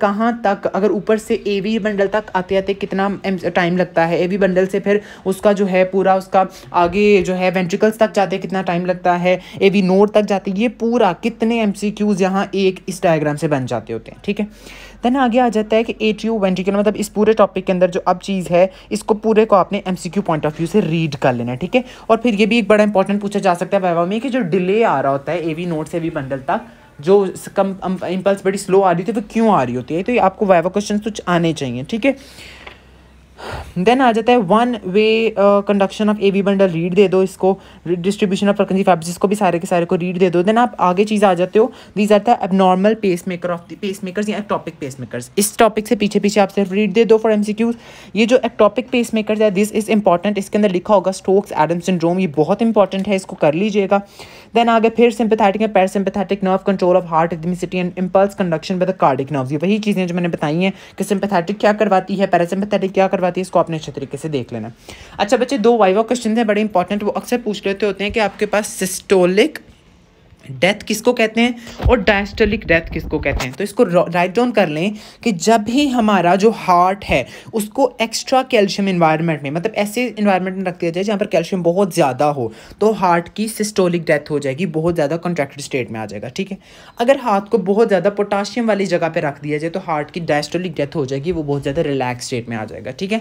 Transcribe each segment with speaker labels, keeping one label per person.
Speaker 1: कहाँ तक अगर ऊपर से ए वी बंडल तक आते आते कितना टाइम लगता है ए वी बंडल से फिर उसका जो है पूरा उसका आगे जो है वेंट्रिकल्स तक जाते कितना टाइम लगता है ए वी नोड तक जाते ये पूरा कितने एम सी क्यूज़ यहाँ एक इस डायग्राम से बन जाते होते हैं ठीक है देन आगे आ जाता है कि ए टी यू वेंट्रिकल मतलब इस पूरे टॉपिक के अंदर जो अब चीज़ है इसको पूरे को आपने M C Q point of view से रीड कर लेना है ठीक है और फिर ये भी एक बड़ा इंपॉर्टेंट पूछा जा सकता है वैवा में कि जो डिले आ रहा होता है ए वी नोड से ए वी बंडल तक जो कम इम्पल्स बड़ी स्लो आ रही थी वो तो क्यों आ रही होती है तो ये आपको वाइवा क्वेश्चन कुछ आने चाहिए ठीक है देन आ जाता है one way conduction of A B bundle read दे दो इसको डिस्ट्रीब्यूशन ऑफ प्रकंजी फैब्स इसको भी सारे के सारे को रीड दे दो देन आप आगे चीज़ आ जाते हो these are the abnormal pacemaker of the pacemaker या एक्टॉपिक पेस मेकर्स इस टॉपिक से पीछे पीछे आप सिर्फ रीड दे दो फॉर एम ये जो एक्टॉपिक पेस मेकर है दिस इज इंपॉर्टेंट इसके अंदर लिखा होगा स्टोक्स एडम सिंड्रोम ये बहुत इंपॉर्टेंट है इसको कर लीजिएगा देन आगे फिर सिंपथैटिक है sympathetic nerve control of heart एडमिसिटी and impulse conduction by the cardiac nerve ये वही चीज़ें जो मैंने बताई हैं कि सिंपथैटिक क्या करवाती है पैरासिम्पथैटिक क्या करवा करवाती है इसको आपने अच्छे तरीके से देख लेना अच्छा बच्चे दो वाइवा क्वेश्चन है बड़े इंपॉर्टेंट वो अक्सर पूछ लेते होते हैं कि आपके पास सिस्टोलिक डेथ किसको कहते हैं और डायस्टलिक डेथ किसको कहते हैं तो इसको राइट डाउन कर लें कि जब भी हमारा जो हार्ट है उसको एक्स्ट्रा कैल्शियम इन्वायरमेंट में मतलब ऐसे इन्वायरमेंट में रख दिया जाए जहाँ पर कैल्शियम बहुत ज़्यादा हो तो हार्ट की सिस्टोलिक डेथ हो जाएगी बहुत ज़्यादा कॉन्ट्रैक्टेड स्टेट में आ जाएगा ठीक है अगर हाथ को बहुत ज़्यादा पोटाशियम वाली जगह पर रख दिया जाए तो हार्ट की डायस्टोलिक डेथ हो जाएगी वो बहुत ज़्यादा रिलैक्स स्टेट में आ जाएगा ठीक है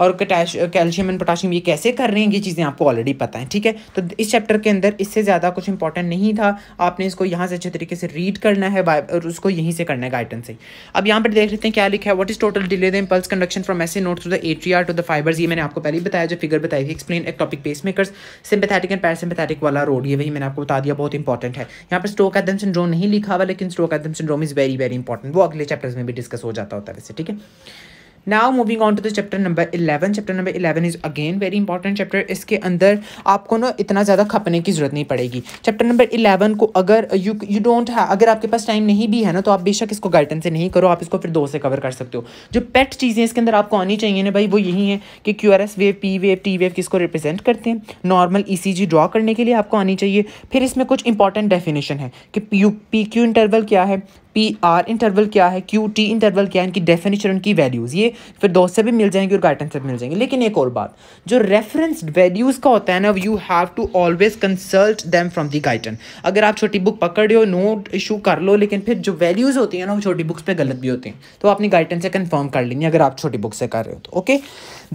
Speaker 1: और कैल्शियम एंड पोटाशियम ये कैसे कर रहे हैं ये चीज़ें आपको ऑलरेडी पता है ठीक है तो इस चैप्टर के अंदर इससे ज़्यादा कुछ इंपॉर्टेंट नहीं था आपने इसको यहाँ से अच्छे तरीके से रीड करना है और उसको यहीं से करना है गाइडेंस से अब यहाँ पर देख लेते हैं क्या लिखा है what is total delay the impulse conduction from A node to the atria to the fibres ये मैंने आपको पहले ही बताया जो फिगर बताई थी explain ectopic pacemaker sympathetic and parasympathetic वाला रोड ये वही मैंने आपको बता दिया बहुत इंपॉर्टेंट है यहाँ पर स्टोक एदम सिंड्रोम नहीं लिखा हुआ लेकिन Stoke Adam syndrome is very very important वो अगले चैप्टर्स में भी डिस्कस हो जाता होता है वैसे ठीक है now moving on to the chapter number eleven chapter number eleven is again very important chapter इसके अंदर आपको ना इतना ज़्यादा खपने की ज़रूरत नहीं पड़ेगी चैप्टर नंबर इलेवन को अगर यू यू डोंट है अगर आपके पास टाइम नहीं भी है ना तो आप बेशक इसको गाइडन से नहीं करो आप इसको फिर दो से कवर कर सकते हो जो पेट चीज़ें इसके अंदर आपको आनी चाहिए ना भाई वो यही है कि Q wave P wave T wave किसको रिप्रेजेंट करते हैं नॉर्मल ई सी जी ड्रॉ करने के लिए आपको आनी चाहिए फिर इसमें कुछ इंपॉर्टेंट डेफिनेशन है कि यू पी क्यू इंटरवल क्या है पी आर इंटरवल क्या है क्यू टी इंटरवल क्या है इनकी डेफिनेशन उनकी वैल्यूज़ ये फिर दोस्त से भी मिल जाएंगे और गार्डन से भी मिल जाएंगे लेकिन एक और बात जो रेफरेंस वैल्यूज़ का होता है ना you have to always consult them from the garden अगर आप छोटी बुक पकड़ हो नोट इशू कर लो लेकिन फिर जो वैल्यूज़ होती है ना वो छोटी बुक्स पर गलत भी होती हैं तो अपनी गार्डन से कन्फर्म कर लेंगे अगर आप छोटी बुक से कर रहे हो तो ओके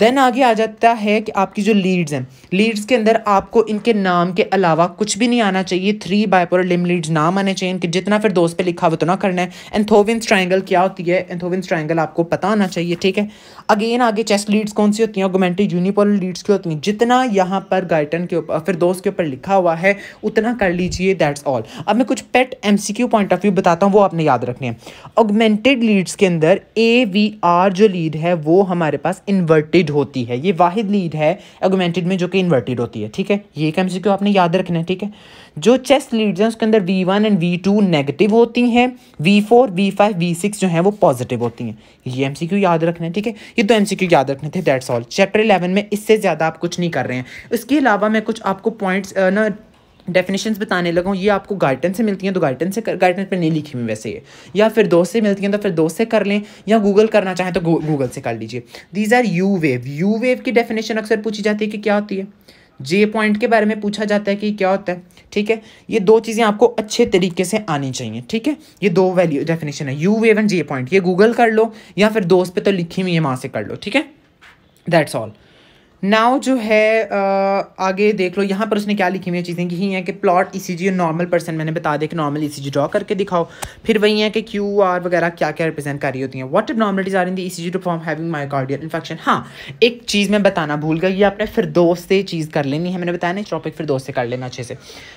Speaker 1: देन आगे आ जाता है कि आपकी जो लीड्स हैं लीड्स के अंदर आपको इनके नाम के अलावा कुछ भी नहीं आना चाहिए थ्री बायपोर लिम लीड्स नाम आने चाहिए इनके जितना फिर दोस्त पे लिखा हुआ तो ना करना है एंथोविन ट्राइंगल क्या होती है एंथोविन ट्राइंगल आपको पता होना चाहिए ठीक है अगेन आगे चेस्ट लीड्स कौन सी होती हैं ऑगोमेंटेड यूनिपोल लीड्स की होती हैं जितना यहाँ पर गाइटन के ऊपर फिर दोस्त के ऊपर लिखा हुआ है उतना कर लीजिए दैट्स ऑल अब मैं कुछ पेट एम पॉइंट ऑफ व्यू बताता हूँ वो आपने याद रखने हैं ऑगमेंटेड लीड्स के अंदर ए वी आर जो लीड है वो हमारे पास इन्वर्टेड लीड होती है ये वाहिद लीड है एगोमेंटेड में जो कि इन्वर्टेड होती है ठीक है ये कम से आपने याद रखना है ठीक है जो चेस्ट लीड्स हैं उसके अंदर V one and V two negative होती हैं V four V five V six जो हैं वो पॉजिटिव होती हैं ये एम सी क्यू याद रखना है ठीक है ये तो एम सी क्यू याद रखने थे डेट्स ऑल चैप्टर इलेवन में इससे ज़्यादा आप कुछ नहीं कर रहे हैं इसके अलावा मैं कुछ आपको पॉइंट्स ना डेफिनेशन बताने लगूँ ये आपको गार्डन से मिलती हैं तो गार्डन से गार्डन पर नहीं लिखी हुई वैसे ये या फिर दोस्त से मिलती हैं तो फिर दोस्त से कर लें या गूगल करना चाहें तो गूगल से कर लीजिए these are U wave U wave की डेफिनेशन अक्सर पूछी जाती है कि क्या होती है जे पॉइंट के बारे में पूछा जाता है कि क्या होता है ठीक है ये दो चीज़ें आपको अच्छे तरीके से आनी चाहिए ठीक है ये दो वैल्यू डेफिनेशन है U wave and J point ये गूगल कर लो या फिर दोस्त पे तो लिखी हुई है वहाँ से कर लो ठीक है दैट्स ऑल नाव जो है आगे देख लो यहाँ पर उसने क्या लिखी हुई चीज़ें यही है कि plot E C G normal person मैंने बता दिया कि नॉर्मल ई सी जी ड्रॉ करके दिखाओ फिर वही है कि क्यू आर वगैरह क्या क्या रिप्रेजेंट कर रही होती हैं what normalities are in the E C G to form having myocardial infection हाँ एक चीज़ मैं बताना भूल गई ये आपने दोस्त से चीज़ कर लेनी है मैंने बताया ना ट्रॉपिक दोस्त से कर लेना अच्छे से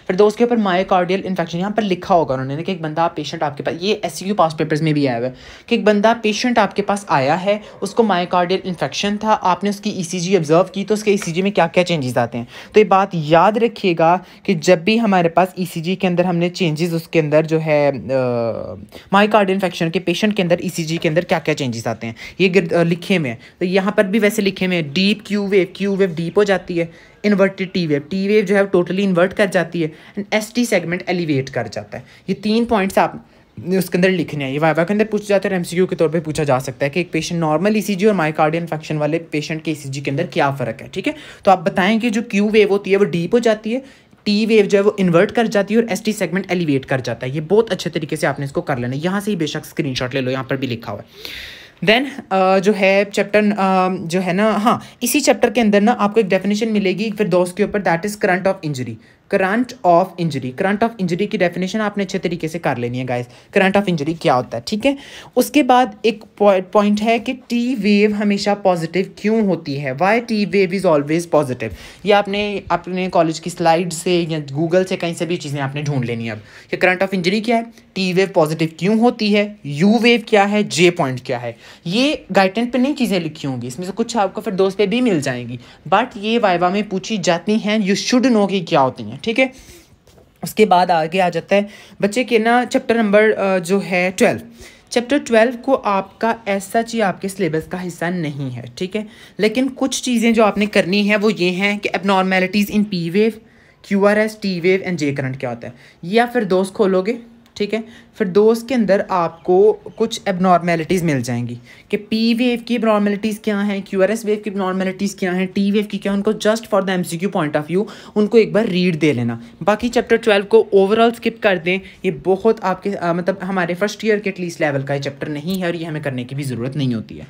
Speaker 1: फिर दोस्त के ऊपर माइकार्डियल इन्फेक्शन यहाँ पर लिखा होगा उन्होंने कि एक बंदा पेशेंट आपके पास ये एस सी पास पेपर्स में भी आया हुआ है कि एक बंदा पेशेंट आपके पास आया है उसको माइकार्डियल इन्फेक्शन था आपने उसकी ई सी जी ऑब्जर्व ऑफ की तो उसके ई e में क्या क्या चेंजेस आते हैं तो ये बात याद रखिएगा कि जब भी हमारे पास ई e के अंदर हमने चेंजेस उसके अंदर जो है माई कार्ड इन्फेक्शन के पेशेंट के अंदर ई e के अंदर क्या क्या चेंजेस आते हैं ये लिखे में तो यहाँ पर भी वैसे लिखे में deep Q wave Q wave deep हो जाती है inverted T wave T wave जो है टोटली इन्वर्ट कर जाती है and S T segment elevate कर जाता है ये तीन पॉइंट्स आप उसके अंदर लिखने हैं ये वाइवा के अंदर पूछ जाते हैं एमसीक्यू के तौर पे पूछा जा सकता है कि एक पेशेंट नॉर्मल ईसीजी और कार्डियन इन्फेक्शन वाले पेशेंट के ईसीजी e के अंदर क्या फ़र्क है ठीक है तो आप बताएं कि जो क्यू वेव होती है वो डीप हो जाती है टी वेव जो है वो इन्वर्ट कर जाती है और एस टी सेगमेंट एलिवेट कर जाता है ये बहुत अच्छे तरीके से आपने इसको कर लेना है यहाँ से ही बेशक स्क्रीन ले लो यहाँ पर भी लिखा हुआ है देन uh, जो है चैप्टर uh, जो है ना हाँ इसी चैप्टर के अंदर ना आपको एक डेफिनेशन मिलेगी फिर दोस्त के ऊपर that is current of injury current of injury current of injury की डेफिनेशन आपने अच्छे तरीके से कर लेनी है गाइस करंट ऑफ इंजरी क्या होता है ठीक है उसके बाद एक पॉइंट है कि टी वेव हमेशा पॉजिटिव क्यों होती है why T wave is always positive ये आपने अपने कॉलेज की स्लाइड से या गूगल से कहीं से भी चीज़ें आपने ढूंढ लेनी है अब कि करंट ऑफ इंजरी क्या है टी वेव पॉजिटिव क्यों होती है यू वेव क्या है जे पॉइंट क्या है ये गाइडन पर नहीं चीज़ें लिखी होंगी इसमें से कुछ आपको फिर दोस्त पे भी मिल जाएंगी बट ये वाइवा में पूछी जाती हैं यू शुड नो कि क्या होती हैं ठीक है उसके बाद आगे आ जाता है बच्चे के ना चैप्टर नंबर जो है ट्वेल्व चैप्टर ट्वेल्व को आपका ऐसा चीज आपके सिलेबस का हिस्सा नहीं है ठीक है लेकिन कुछ चीज़ें जो आपने करनी है वो ये हैं कि abnormalities in P wave Q R S T wave and J current क्या होता है या फिर दोस्त खोलोगे ठीक है फिर दोस्त के अंदर आपको कुछ एबनॉर्मेलिटीज़ मिल जाएंगी कि पी वेव की एबनॉर्मेलिटीज़ क्या हैं क्यू आर एस वेव की एबनॉर्मेलिटीज़ क्या हैं टी वेव की क्या उनको just for the M C Q point of view उनको एक बार रीड दे लेना बाकी चैप्टर ट्वेल्व को ओवरऑल स्किप कर दें ये बहुत आपके आ, मतलब हमारे फर्स्ट ईयर के एटलीस्ट लेवल का ये चैप्टर नहीं है और ये हमें करने की भी ज़रूरत नहीं होती है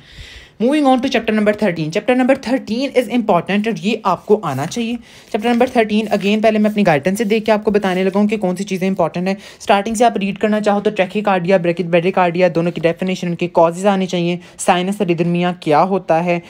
Speaker 1: moving on to chapter number thirteen chapter number thirteen is important और ये आपको आना चाहिए चैप्टर नंबर थर्टीन अगेन पहले मैं अपनी गाइडेंस से देख के आपको बताने लगा हूँ कि कौन सी चीज़ें इंपॉर्टेंट है स्टार्टिंग से आप रीड करना चाहो तो tachycardia bracket bradycardia दोनों की डेफिनेशन उनके कॉजेज आने चाहिए साइनस रिदर्मिया क्या होता है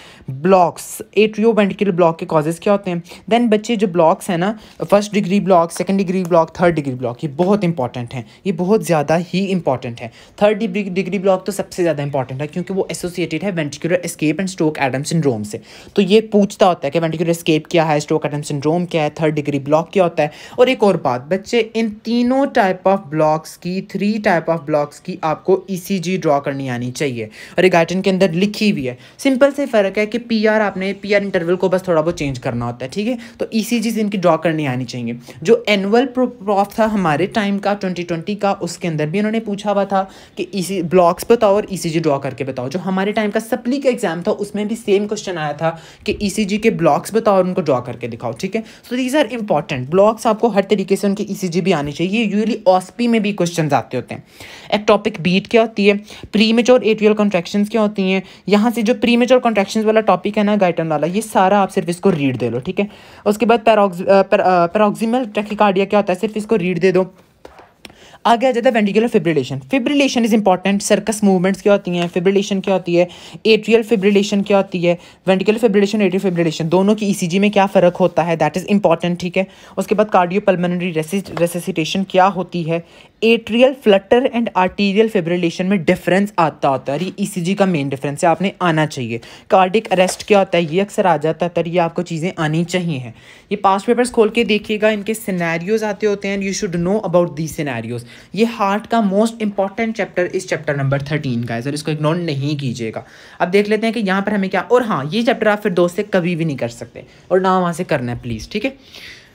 Speaker 1: ब्लॉक्स एट्रियो वेंटिकुलर ब्लॉक के कॉजेज क्या होते हैं देन बच्चे जो ब्लॉक्स हैं ना first degree block second degree block third degree block ये बहुत इंपॉर्टेंट है ये बहुत ज़्यादा ही इंपॉर्टेंट है थर्ड डिग्री ब्लॉक तो सबसे ज़्यादा इंपॉर्टेंट है क्योंकि वो एसोसिएटेड है ventricular ventricular escape and Stokes Adams syndrome से तो ये पूछता होता है कि वेंटिकुलर स्केप क्या है स्ट्रोक एडम सिंड्रोम क्या है थर्ड डिग्री ब्लॉक क्या होता है और एक और बात बच्चे इन तीनों टाइप ऑफ ब्लॉक्स की थ्री टाइप ऑफ ब्लॉक्स की आपको ई e ड्रॉ करनी आनी चाहिए और एक गाइटन के अंदर लिखी हुई है सिंपल से फ़र्क है कि पी आपने पी इंटरवल को बस थोड़ा बहुत चेंज करना होता है ठीक है तो ई e इनकी ड्रॉ करनी आनी चाहिए जो एनुअल प्रॉफ था हमारे टाइम का ट्वेंटी ट्वेंटी का उसके अंदर भी उन्होंने पूछा हुआ था कि ई e ब्लॉक्स बताओ और ई सी ड्रॉ करके बताओ जो हमारे टाइम का सप्ली का एग्जाम था उसमें भी सेम क्वेश्चन आया था कि ई e के ब्लॉक्स बताओ और उनको ड्रॉ करके दिखाओ ठीक है so these are important blocks आपको हर तरीके से उनके ई e भी आनी चाहिए यूजली ऑस्पी में भी क्वेश्चन आते होते हैं एक टॉपिक बीट क्या होती है प्री मेच्योर एट्रियल कॉन्ट्रैक्शन क्या होती हैं यहाँ से जो प्री मेच्योर कॉन्ट्रैक्शन वाला टॉपिक है ना गाइटन वाला ये सारा आप सिर्फ इसको रीड दे लो ठीक है उसके बाद पैरोक्सिमल टेक्िकार्डिया क्या होता है सिर्फ इसको रीड दे दो आगे आ जाता है ventricular fibrillation fibrillation is important circus movements क्या होती हैं फिब्रिलेशन क्या होती है एट्रियल फिब्रिलेशन क्या होती है वेंटिकुलर फिब्रिलेशन एट्रियल फिब्रिलेशन दोनों की ईसीजी e में क्या फ़र्क होता है दैट इज़ इंपॉर्टेंट ठीक है उसके बाद कार्डियो पलमनरी रेसिसिटेशन क्या होती है atrial flutter and arterial fibrillation में डिफरेंस आता होता है ये ईसीजी e का मेन डिफरेंस है आपने आना चाहिए कार्डिक अरेस्ट क्या होता है ये अक्सर आ जाता है ये आपको चीज़ें आनी चाहिए हैं ये पास्ट पेपर्स खोल के देखिएगा इनके सिनेरियोज आते होते हैं you should know about the scenarios ये हार्ट का मोस्ट इंपॉर्टेंट चैप्टर इस चैप्टर नंबर थर्टीन का है सर इसको इग्नोर नहीं कीजिएगा अब देख लेते हैं कि यहाँ पर हमें क्या और हाँ ये चैप्टर आप फिर दोस्त से कभी भी नहीं कर सकते और ना वहाँ से करना है प्लीज़ ठीक है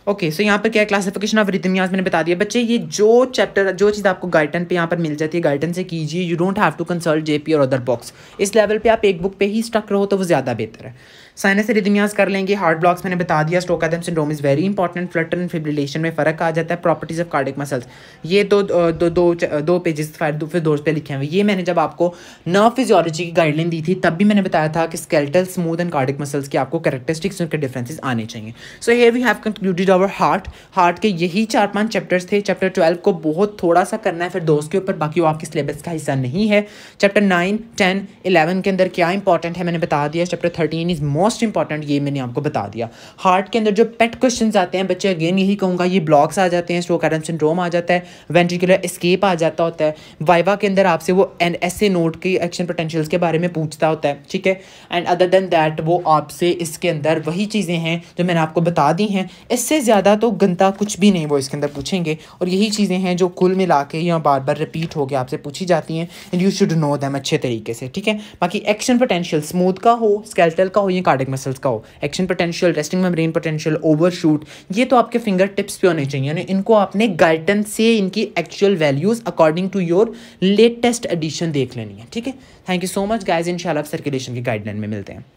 Speaker 1: ओके सो यहाँ पर क्या क्लासिफिकेशन ऑफ रिदमियाज मैंने बता दिया बच्चे ये जो चैप्टर जो चीज़ आपको गाइडन पे यहाँ पर मिल जाती है गाइडन से कीजिए you don't have to consult JP और अदर बॉक्स इस लेवल पे आप एक बुक पे ही स्टक रहो तो वो ज़्यादा बेहतर है साइनस रिदमियाज कर लेंगे हार्ट ब्लॉक्स मैंने बता दिया Stokes Adams syndrome is very important flutter and fibrillation में फ़र्क आ जाता है प्रॉपर्टीज़ ऑफ कार्डिक मसल्स ये तो दो दो दो पेजेस फिर दो पे लिखे हुए ये मैंने जब आपको नर्व फिजियोलॉजी की गाइडलाइन दी थी तब भी मैंने बताया था कि skeletal smooth and cardiac muscles की आपको करेक्टरिस्टिक्स उनके डिफ्रेंसिस आने चाहिए so here we have concluded our heart heart के यही चार पांच चैप्टर्स थे चैप्टर ट्वेल्व को बहुत थोड़ा सा करना है फिर दोस्त के ऊपर बाकी वो आपके सिलेबस का हिस्सा नहीं है चैप्टर नाइन टेन इलेवन के अंदर क्या इंपॉर्टेंट है मैंने बता दिया chapter thirteen is more most important ये मैंने आपको बता दिया हार्ट के अंदर जो पेट क्वेश्चन आते हैं बच्चे अगेन यही कहूँगा ये ब्लॉक्स आ जाते हैं स्टोक एडम सिंड्रोम आ जाता है वेंट्रिकुलर स्केप आ जाता होता है वाइवा के अंदर आपसे वो एन एस ए नोट के एक्शन पोटेंशियल्स के बारे में पूछता होता है ठीक है एंड अदर देन दैट वो आपसे इसके अंदर वही चीज़ें हैं जो मैंने आपको बता दी हैं इससे ज़्यादा तो गंदा कुछ भी नहीं वो इसके अंदर पूछेंगे और यही चीज़ें हैं जो कुल मिला के या बार बार रिपीट होकर आपसे पूछी जाती हैं and you should know them अच्छे तरीके से ठीक है बाकी एक्शन पोटेंशियल स्मूथ का हो स्केल्टल का हो या कार्डिक मसल्स का हो action potential resting membrane potential overshoot ये तो आपके फिंगर टिप्स पे होने चाहिए यानी इनको आपने गाइडन से इनकी actual values according to your latest edition देख लेनी है ठीक है thank you so much guys इन आप सर्कुलेशन की गाइडलाइन में मिलते हैं